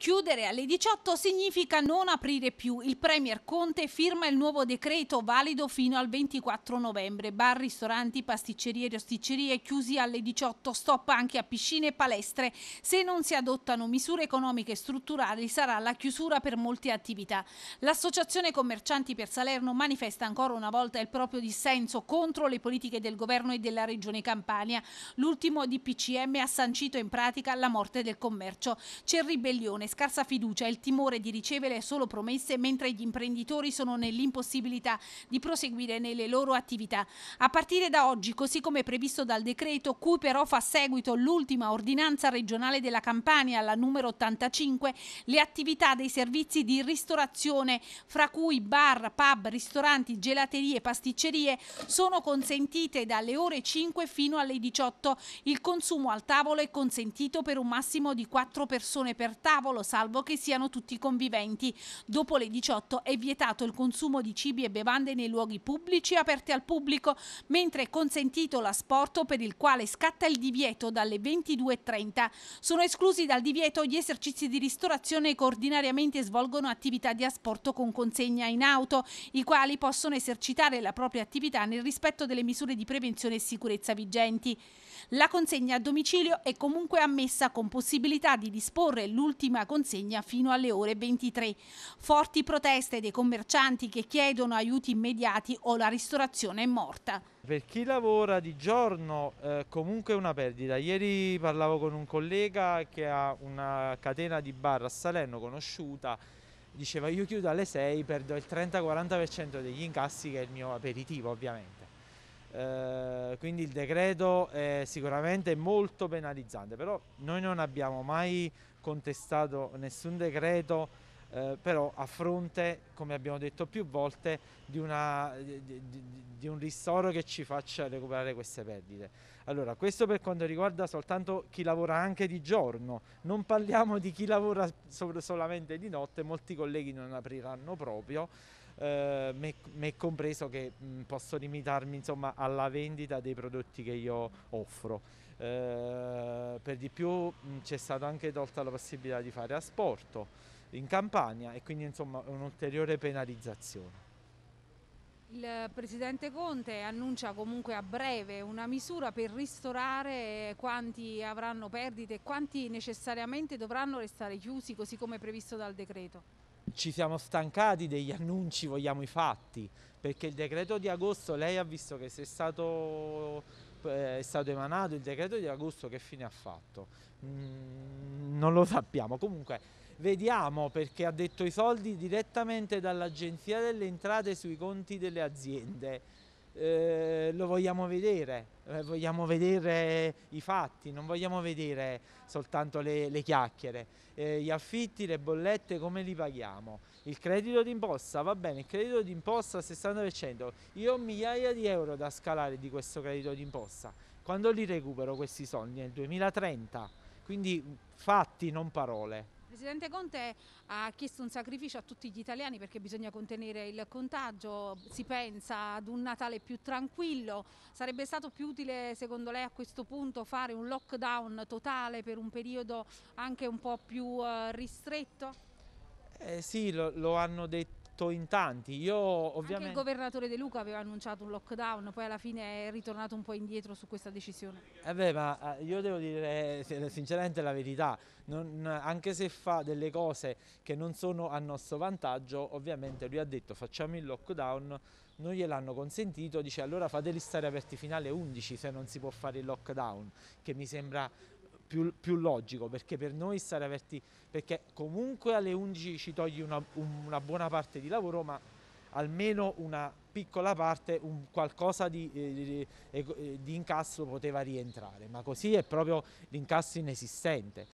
Chiudere alle 18 significa non aprire più. Il Premier Conte firma il nuovo decreto valido fino al 24 novembre. Bar, ristoranti, pasticcerie e rosticcerie chiusi alle 18. Stop anche a piscine e palestre. Se non si adottano misure economiche e strutturali sarà la chiusura per molte attività. L'Associazione Commercianti per Salerno manifesta ancora una volta il proprio dissenso contro le politiche del governo e della regione Campania. L'ultimo DPCM ha sancito in pratica la morte del commercio. C'è ribellione scarsa fiducia e il timore di ricevere solo promesse mentre gli imprenditori sono nell'impossibilità di proseguire nelle loro attività. A partire da oggi, così come previsto dal decreto, cui però fa seguito l'ultima ordinanza regionale della Campania, la numero 85, le attività dei servizi di ristorazione, fra cui bar, pub, ristoranti, gelaterie, pasticcerie, sono consentite dalle ore 5 fino alle 18. Il consumo al tavolo è consentito per un massimo di 4 persone per tavolo solo salvo che siano tutti conviventi. Dopo le 18 è vietato il consumo di cibi e bevande nei luoghi pubblici aperti al pubblico, mentre è consentito l'asporto per il quale scatta il divieto dalle 22.30. Sono esclusi dal divieto gli esercizi di ristorazione che ordinariamente svolgono attività di asporto con consegna in auto, i quali possono esercitare la propria attività nel rispetto delle misure di prevenzione e sicurezza vigenti. La consegna a domicilio è comunque ammessa con possibilità di disporre l'ultima consegna fino alle ore 23. Forti proteste dei commercianti che chiedono aiuti immediati o la ristorazione è morta. Per chi lavora di giorno eh, comunque è una perdita. Ieri parlavo con un collega che ha una catena di bar a Salerno conosciuta diceva io chiudo alle 6, perdo il 30-40% degli incassi che è il mio aperitivo ovviamente. Eh, quindi il decreto è sicuramente molto penalizzante, però noi non abbiamo mai contestato nessun decreto eh, però a fronte, come abbiamo detto più volte, di, una, di, di, di, un ristoro che ci faccia recuperare queste perdite. Allora, questo per quanto riguarda soltanto chi lavora anche di giorno, non parliamo di chi lavora sol solamente di notte, molti colleghi non apriranno proprio eh, mi è compreso che mh, posso limitarmi insomma, alla vendita dei prodotti che io offro. Eh, per di più mh, c'è stata anche tolta la possibilità di fare asporto in Campania e quindi insomma un'ulteriore penalizzazione. Il presidente Conte annuncia comunque a breve una misura per ristorare quanti avranno perdite e quanti necessariamente dovranno restare chiusi così come previsto dal decreto ci siamo stancati degli annunci, vogliamo i fatti, perché il decreto di agosto, lei ha visto che se è stato, eh, è stato emanato il decreto di agosto, che fine ha fatto? Mm, non lo sappiamo, comunque vediamo perché ha detto i soldi direttamente dall'Agenzia delle Entrate sui conti delle aziende eh, lo vogliamo vedere, eh, vogliamo vedere i fatti, non vogliamo vedere soltanto le, le chiacchiere, eh, gli affitti, le bollette, come li paghiamo, il credito d'imposta, va bene, il credito d'imposta al 60%, io ho migliaia di euro da scalare di questo credito d'imposta, quando li recupero questi soldi nel 2030, quindi fatti non parole. Presidente Conte ha chiesto un sacrificio a tutti gli italiani perché bisogna contenere il contagio, si pensa ad un Natale più tranquillo, sarebbe stato più utile secondo lei a questo punto fare un lockdown totale per un periodo anche un po' più eh, ristretto? Eh sì, lo, lo hanno detto fatto in tanti. Io ovviamente... Anche il governatore De Luca aveva annunciato un lockdown, poi alla fine è ritornato un po' indietro su questa decisione. Eh beh, ma eh, io devo dire eh, sinceramente la verità, non, anche se fa delle cose che non sono a nostro vantaggio, ovviamente lui ha detto facciamo il lockdown, non gliel'hanno consentito, dice allora fateli stare aperti finale 11 se non si può fare il lockdown, che mi sembra più, più, logico, perché per noi stare aperti, perché comunque alle 11 ci togli una, una buona parte di lavoro, ma almeno una piccola parte, un qualcosa di, eh, di, di, eh, incasso poteva rientrare, ma così è proprio l'incasso inesistente.